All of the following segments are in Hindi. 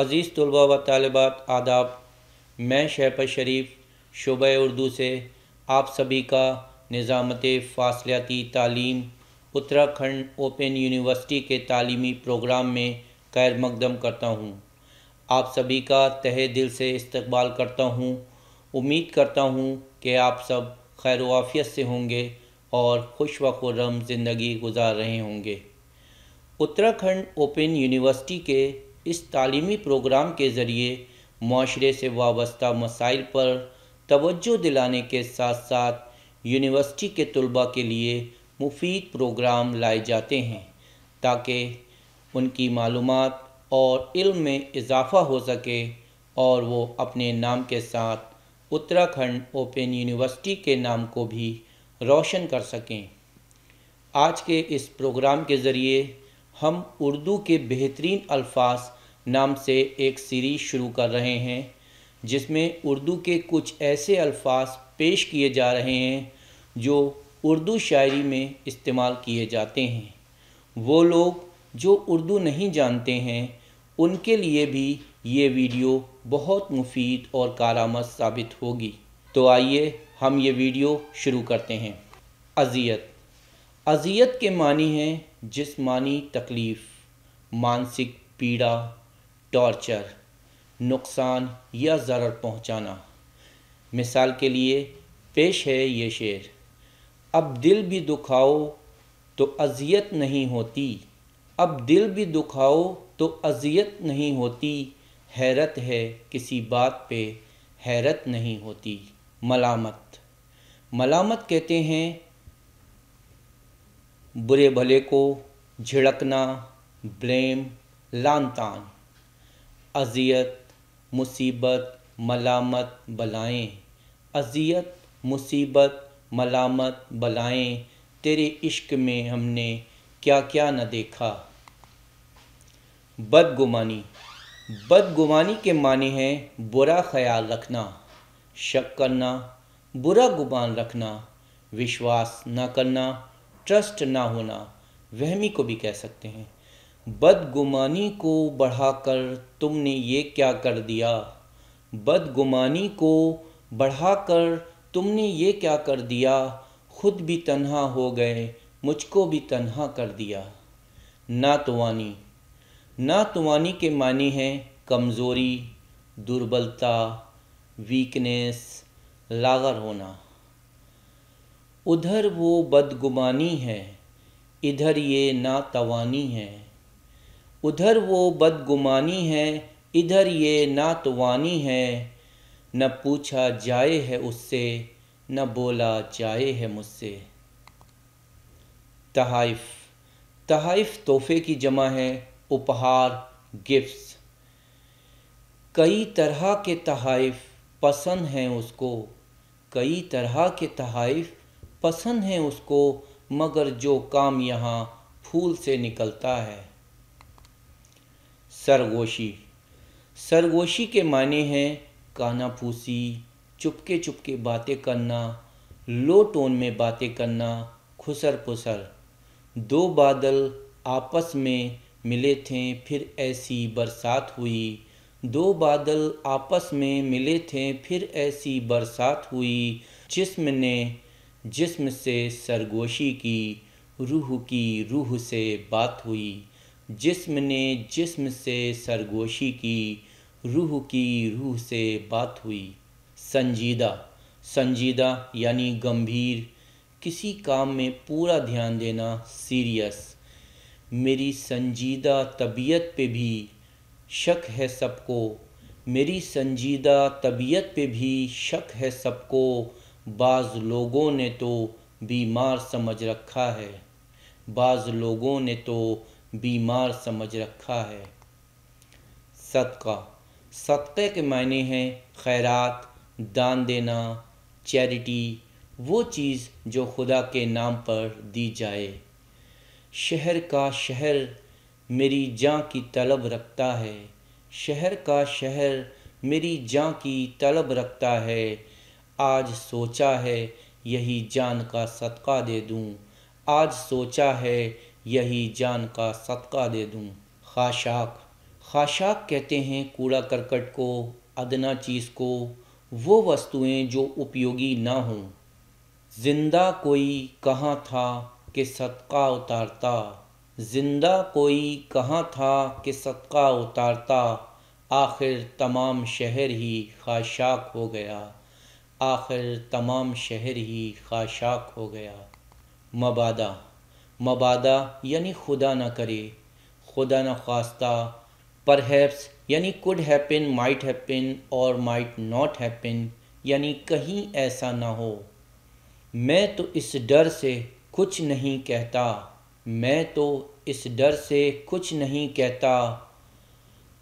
अज़ीज़ तलबा व तालबात आदाब मैं शहपत शरीफ शुब उर्दू से आप सभी का निज़ामत फासलियाती तालीम उत्तराखंड ओपन यूनिवर्सिटी के तालीमी प्रोग्राम में खैर मकदम करता हूँ आप सभी का तहे दिल से इस्तबाल करता हूँ उम्मीद करता हूँ कि आप सब खैर वाफ़ियत से होंगे और खुश व खुरम ज़िंदगी गुजार रहे होंगे उत्तराखंड ओपन यूनिवर्सिटी के इस तालीमी प्रोग्राम के ज़रिए माशरे से वाबस्ता मसाइल पर तवज्जो दिलाने के साथ साथ यूनिवर्सिटी के तलबा के लिए मुफीद प्रोग्राम लाए जाते हैं ताकि उनकी मालूम और इल्म में इजाफ़ा हो सके और वो अपने नाम के साथ उत्तराखंड ओपन यूनिवर्सिटी के नाम को भी रोशन कर सकें आज के इस प्रोग्राम के ज़रिए हम उर्दू के बेहतरीन अल्फाज नाम से एक सीरीज़ शुरू कर रहे हैं जिसमें उर्दू के कुछ ऐसे अल्फाज पेश किए जा रहे हैं जो उर्दू शायरी में इस्तेमाल किए जाते हैं वो लोग जो उर्दू नहीं जानते हैं उनके लिए भी ये वीडियो बहुत मुफीद और कारामद साबित होगी तो आइए हम ये वीडियो शुरू करते हैं अजियत अजियत के मानी हैं जिस्मानी तकलीफ़ मानसिक पीड़ा टॉर्चर नुकसान या ज़रर पहुँचाना मिसाल के लिए पेश है ये शेर अब दिल भी दुखाओ तो अजियत नहीं होती अब दिल भी दुखाओ तो अजियत नहीं होती हैरत है किसी बात पे हैरत नहीं होती मलामत मलामत कहते हैं बुरे भले को झिड़कना ब्लेम लान तान अजियत मुसीबत मलामत बलाएं अजियत मुसीबत मलामत बलाएं तेरे इश्क में हमने क्या क्या न देखा बदगुमानी बदगुमानी के माने हैं बुरा ख्याल रखना शक करना बुरा गुमान रखना विश्वास न करना ट्रस्ट ना होना वहमी को भी कह सकते हैं बदगुमानी को बढ़ाकर तुमने ये क्या कर दिया बदगुमानी को बढ़ाकर तुमने ये क्या कर दिया खुद भी तन्हा हो गए मुझको भी तन्हा कर दिया नातवानी नातवानी के मानी हैं कमज़ोरी दुर्बलता वीकनेस लागर होना उधर वो बदगुमानी है इधर ये नातवानी है उधर वो बदगुमानी है इधर ये नातवानी है न पूछा जाए है उससे न बोला जाए है मुझसे तहाइफ तहाइफ तोहफे की जमा है उपहार गिफ्ट्स कई तरह के तहाइफ पसंद हैं उसको कई तरह के तहाइफ पसंद है उसको मगर जो काम यहाँ फूल से निकलता है सरगोशी सरगोशी के माने हैं कानाफूसी चुपके चुपके बातें करना लो टोन में बातें करना खुसर पुसर दो बादल आपस में मिले थे फिर ऐसी बरसात हुई दो बादल आपस में मिले थे फिर ऐसी बरसात हुई जिसम ने जिसम से सरगोशी की रूह की रूह से बात हुई जिसम ने जिसम से सरगोशी की रूह की रूह से बात हुई संजीदा संजीदा यानी गंभीर किसी काम में पूरा ध्यान देना सीरियस मेरी संजीदा तबीयत पे भी शक है सबको मेरी संजीदा तबीयत पे भी शक है सबको बाज़ लोगों ने तो बीमार समझ रखा है बाज़ लोगों ने तो बीमार समझ रखा है सदका सदक़े के मायने हैं खैरात दान देना चैरिटी वो चीज़ जो खुदा के नाम पर दी जाए शहर का शहर मेरी जान की तलब रखता है शहर का शहर मेरी जान की तलब रखता है आज सोचा है यही जान का सदका दे दूँ आज सोचा है यही जान का सदका दे दूँ खाशाक खाशाक कहते हैं कूड़ा करकट को अदना चीज़ को वो वस्तुएं जो उपयोगी ना हों जिंदा कोई कहाँ था कि सदका उतारता जिंदा कोई कहाँ था कि सदका उतारता आखिर तमाम शहर ही खाशाक हो गया आखिर तमाम शहर ही खाशाक हो गया मबादा मबादा यानी खुदा ना करे खुदा न खास्ता परहैप्स यानी कुड हैपन माइट हैपन और माइट नॉट हैपन यानी कहीं ऐसा ना हो मैं तो इस डर से कुछ नहीं कहता मैं तो इस डर से कुछ नहीं कहता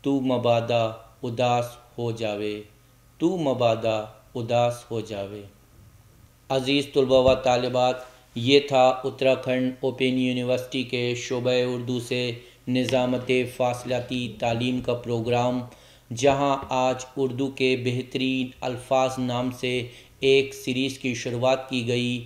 तू मबादा उदास हो जावे तू मबादा उदास हो जावे अज़ीज़ तलबा व तालबात ये था उत्तराखंड ओपन यूनिवर्सिटी के शोबे उर्दू से निज़ामत फासलाती तालीम का प्रोग्राम जहां आज उर्दू के बेहतरीन अल्फाज नाम से एक सीरीज़ की शुरुआत की गई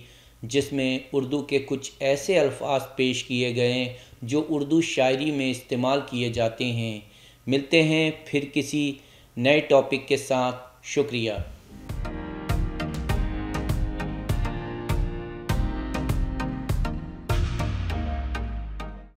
जिसमें उर्दू के कुछ ऐसे अल्फाज पेश किए गए जो उर्दू शायरी में इस्तेमाल किए जाते हैं मिलते हैं फिर किसी नए टॉपिक के साथ शुक्रिया